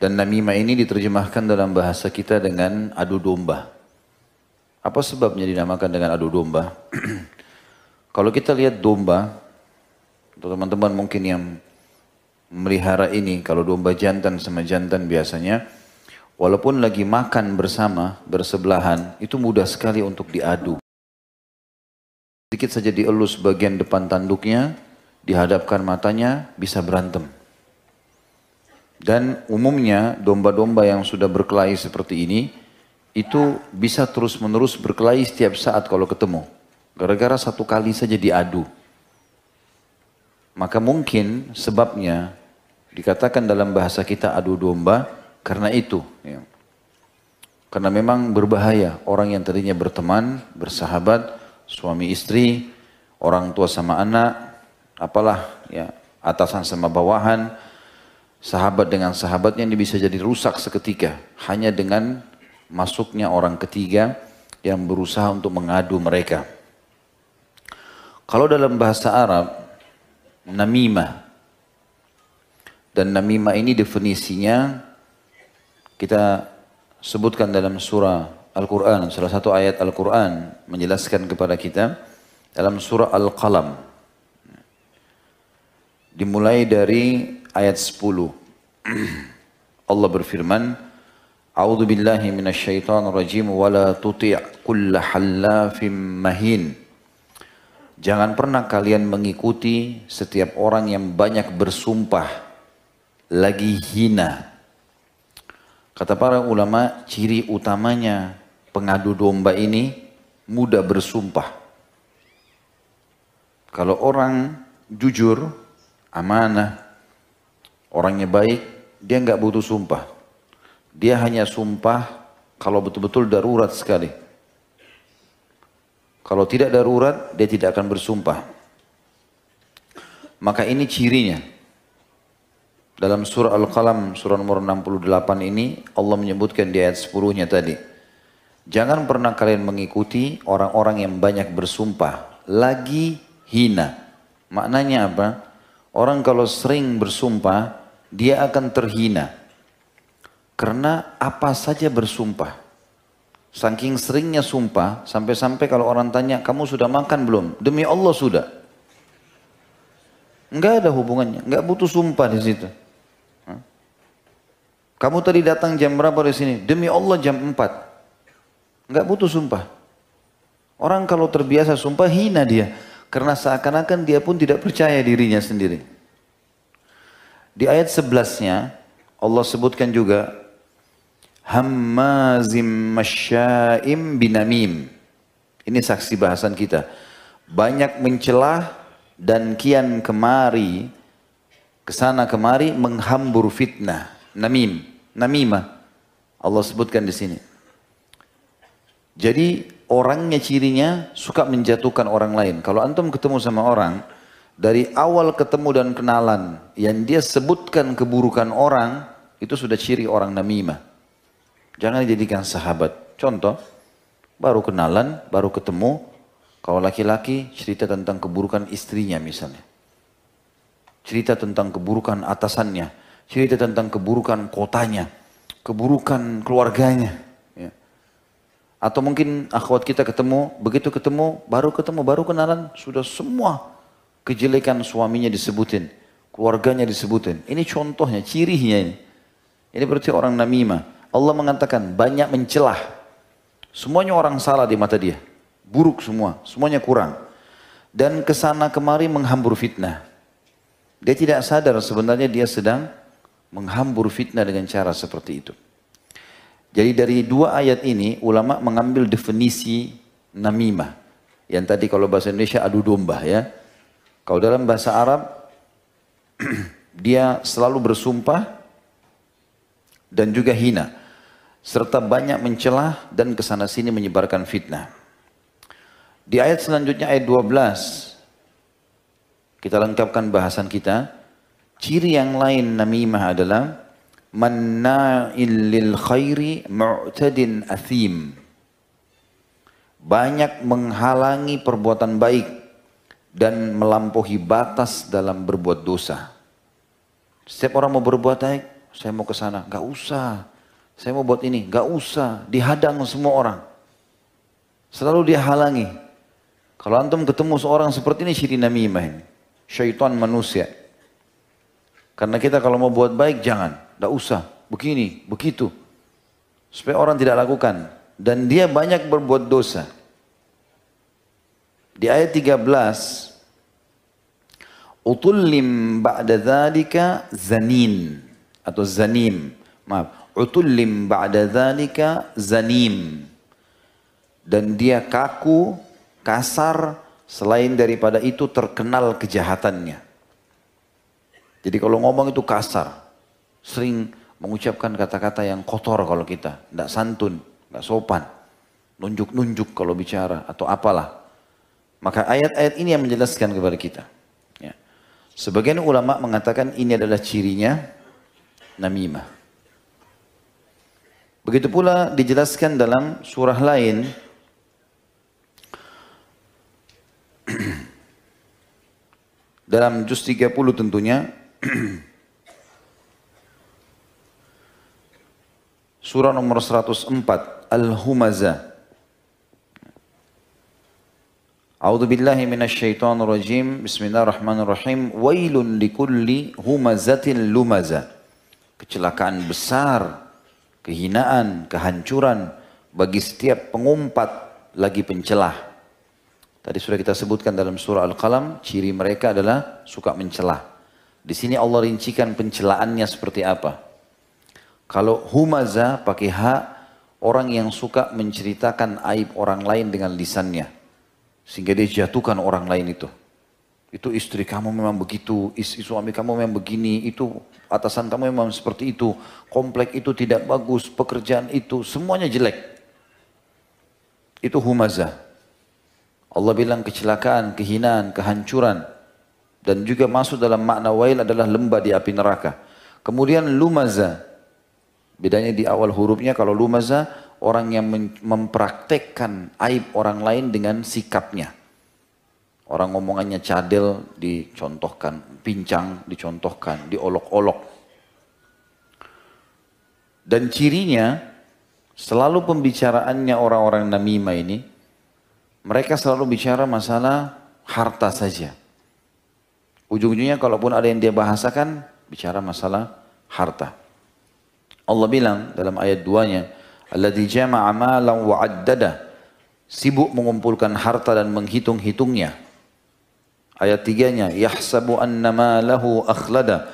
Dan namimah ini diterjemahkan dalam bahasa kita dengan adu domba. Apa sebabnya dinamakan dengan adu domba? Kalau kita lihat domba, teman-teman mungkin yang melihara ini, kalau domba jantan sama jantan biasanya, walaupun lagi makan bersama, bersebelahan, itu mudah sekali untuk diadu. Sedikit saja dielus bagian depan tanduknya, dihadapkan matanya, bisa berantem. Dan umumnya domba-domba yang sudah berkelahi seperti ini itu bisa terus-menerus berkelahi setiap saat kalau ketemu. Gara-gara satu kali saja diadu. Maka mungkin sebabnya dikatakan dalam bahasa kita adu domba karena itu. Ya. Karena memang berbahaya orang yang tadinya berteman, bersahabat, suami istri, orang tua sama anak, apalah ya atasan sama bawahan, sahabat dengan sahabatnya ini bisa jadi rusak seketika hanya dengan masuknya orang ketiga yang berusaha untuk mengadu mereka. Kalau dalam bahasa Arab, namimah. Dan namimah ini definisinya kita sebutkan dalam surah Al-Quran. Salah satu ayat Al-Quran menjelaskan kepada kita dalam surah Al-Qalam. Dimulai dari ayat 10. Allah berfirman, A'udzu billahi minasyaitonir rajim wa la tuti' kulla hallafim mahin. Jangan pernah kalian mengikuti setiap orang yang banyak bersumpah lagi hina. Kata para ulama, ciri utamanya pengadu domba ini mudah bersumpah. Kalau orang jujur, amanah, orangnya baik, dia nggak butuh sumpah. Dia hanya sumpah kalau betul-betul darurat sekali. Kalau tidak darurat, dia tidak akan bersumpah. Maka ini cirinya. Dalam surah Al-Qalam, surah nomor 68 ini, Allah menyebutkan di ayat 10-nya tadi. Jangan pernah kalian mengikuti orang-orang yang banyak bersumpah, lagi hina. Maknanya apa? Orang kalau sering bersumpah, dia akan terhina. Karena apa saja bersumpah. Saking seringnya sumpah, sampai-sampai kalau orang tanya, kamu sudah makan belum? Demi Allah sudah. Enggak ada hubungannya, enggak butuh sumpah di situ. Kamu tadi datang jam berapa di sini? Demi Allah jam 4. Enggak butuh sumpah. Orang kalau terbiasa sumpah hina dia. Karena seakan-akan dia pun tidak percaya dirinya sendiri. Di ayat sebelasnya Allah sebutkan juga Hammazim masya'im binamim. Ini saksi bahasan kita. Banyak mencelah dan kian kemari kesana kemari menghambur fitnah. Namim, namimah. Allah sebutkan di sini. Jadi orangnya cirinya suka menjatuhkan orang lain. Kalau antum ketemu sama orang, dari awal ketemu dan kenalan, yang dia sebutkan keburukan orang, itu sudah ciri orang namimah. Jangan dijadikan sahabat. Contoh, baru kenalan, baru ketemu, kalau laki-laki cerita tentang keburukan istrinya misalnya. Cerita tentang keburukan atasannya. Cerita tentang keburukan kotanya. Keburukan keluarganya. Ya. Atau mungkin akhwat kita ketemu, begitu ketemu, baru ketemu, baru kenalan, sudah semua Kejelekan suaminya disebutin, keluarganya disebutin. Ini contohnya, cirinya ini. Ini berarti orang namimah. Allah mengatakan banyak mencelah. Semuanya orang salah di mata dia. Buruk semua, semuanya kurang. Dan kesana kemari menghambur fitnah. Dia tidak sadar sebenarnya dia sedang menghambur fitnah dengan cara seperti itu. Jadi dari dua ayat ini ulama mengambil definisi namimah. Yang tadi kalau bahasa Indonesia adu domba ya. Kalau dalam bahasa Arab, dia selalu bersumpah dan juga hina. Serta banyak mencelah dan kesana sini menyebarkan fitnah. Di ayat selanjutnya ayat 12. Kita lengkapkan bahasan kita. Ciri yang lain namimah adalah manna'il lil khairi mu'tadin athim. Banyak menghalangi perbuatan baik dan melampaui batas dalam berbuat dosa. Setiap orang mau berbuat baik, saya mau ke sana, nggak usah. Saya mau buat ini, nggak usah. Dihadang semua orang. Selalu dia halangi. Kalau antum ketemu seorang seperti ini, syiri namimah ini. Syaitan manusia. Karena kita kalau mau buat baik, jangan. Nggak usah. Begini, begitu. Supaya orang tidak lakukan. Dan dia banyak berbuat dosa. Di ayat 13 utullim ba'da dzalika zanin atau zanim. Maaf, utullim ba'da dzalika zanim. Dan dia kaku, kasar, selain daripada itu terkenal kejahatannya. Jadi kalau ngomong itu kasar, sering mengucapkan kata-kata yang kotor kalau kita, tidak santun, tidak sopan, nunjuk-nunjuk kalau bicara atau apalah. Maka ayat-ayat ini yang menjelaskan kepada kita. Ya. Sebagian ulama mengatakan ini adalah cirinya namimah. Begitu pula dijelaskan dalam surah lain dalam juz 30 tentunya surah nomor 104 Al-Humazah A'udzu billahi minasyaitonir rajim. Bismillahirrahmanirrahim. Wailun likulli humazatin lumaza. Kecelakaan besar, kehinaan, kehancuran bagi setiap pengumpat lagi pencelah. Tadi sudah kita sebutkan dalam surah Al-Qalam, ciri mereka adalah suka mencelah. Di sini Allah rincikan pencelaannya seperti apa. Kalau humaza pakai ha, orang yang suka menceritakan aib orang lain dengan lisannya sehingga dia jatuhkan orang lain itu. Itu istri kamu memang begitu, istri suami kamu memang begini, itu atasan kamu memang seperti itu, komplek itu tidak bagus, pekerjaan itu semuanya jelek. Itu humazah. Allah bilang kecelakaan, kehinaan, kehancuran. Dan juga masuk dalam makna wail adalah lembah di api neraka. Kemudian lumaza. Bedanya di awal hurufnya kalau lumaza orang yang mempraktekkan aib orang lain dengan sikapnya. Orang ngomongannya cadel dicontohkan, pincang dicontohkan, diolok-olok. Dan cirinya selalu pembicaraannya orang-orang namima ini, mereka selalu bicara masalah harta saja. Ujung-ujungnya kalaupun ada yang dia bahasakan, bicara masalah harta. Allah bilang dalam ayat 2-nya, alladzi jama'a malan wa addada sibuk mengumpulkan harta dan menghitung-hitungnya ayat tiganya yahsabu anna malahu akhlada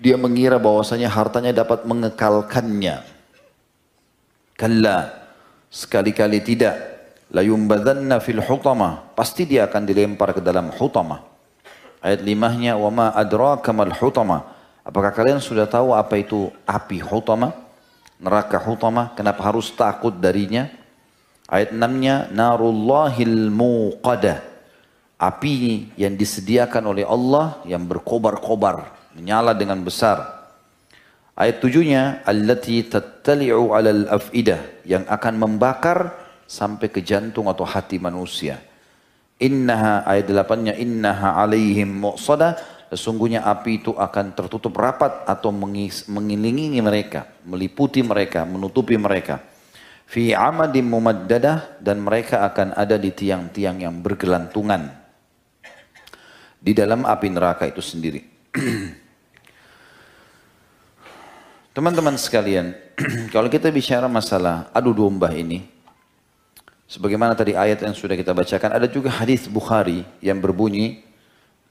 dia mengira bahwasanya hartanya dapat mengekalkannya kalla sekali-kali tidak layum yumbadhanna fil hutama pasti dia akan dilempar ke dalam hutama ayat limahnya wa ma adraka mal hutama apakah kalian sudah tahu apa itu api hutama neraka Hutamah, kenapa harus takut darinya? Ayat 6-nya, Narullahil muqada Api yang disediakan oleh Allah yang berkobar-kobar, menyala dengan besar. Ayat 7-nya, Allati tattali'u alal af'idah. Yang akan membakar sampai ke jantung atau hati manusia. Innaha, ayat 8-nya, Innaha alaihim muqsadah sesungguhnya api itu akan tertutup rapat atau mengilingi mereka, meliputi mereka, menutupi mereka. Fi amadim mumaddadah dan mereka akan ada di tiang-tiang yang bergelantungan. Di dalam api neraka itu sendiri. Teman-teman sekalian, kalau kita bicara masalah adu domba ini, sebagaimana tadi ayat yang sudah kita bacakan, ada juga hadis Bukhari yang berbunyi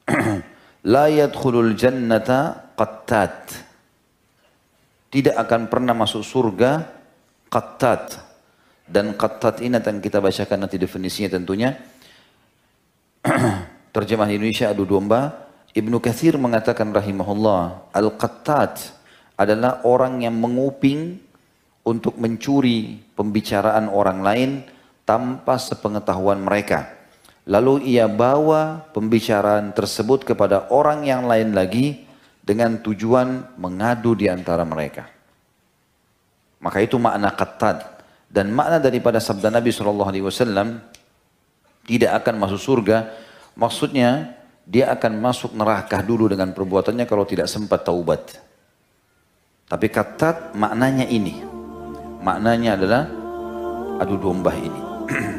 la yadkhulul jannata qattat. Tidak akan pernah masuk surga qattat. Dan qattat ini akan kita bacakan nanti definisinya tentunya. terjemah Indonesia adu domba. Ibnu Kathir mengatakan rahimahullah, al-qattat adalah orang yang menguping untuk mencuri pembicaraan orang lain tanpa sepengetahuan mereka. Lalu ia bawa pembicaraan tersebut kepada orang yang lain lagi dengan tujuan mengadu di antara mereka. Maka itu makna ketat Dan makna daripada sabda Nabi SAW tidak akan masuk surga. Maksudnya dia akan masuk neraka dulu dengan perbuatannya kalau tidak sempat taubat. Tapi ketat maknanya ini. Maknanya adalah adu domba ini.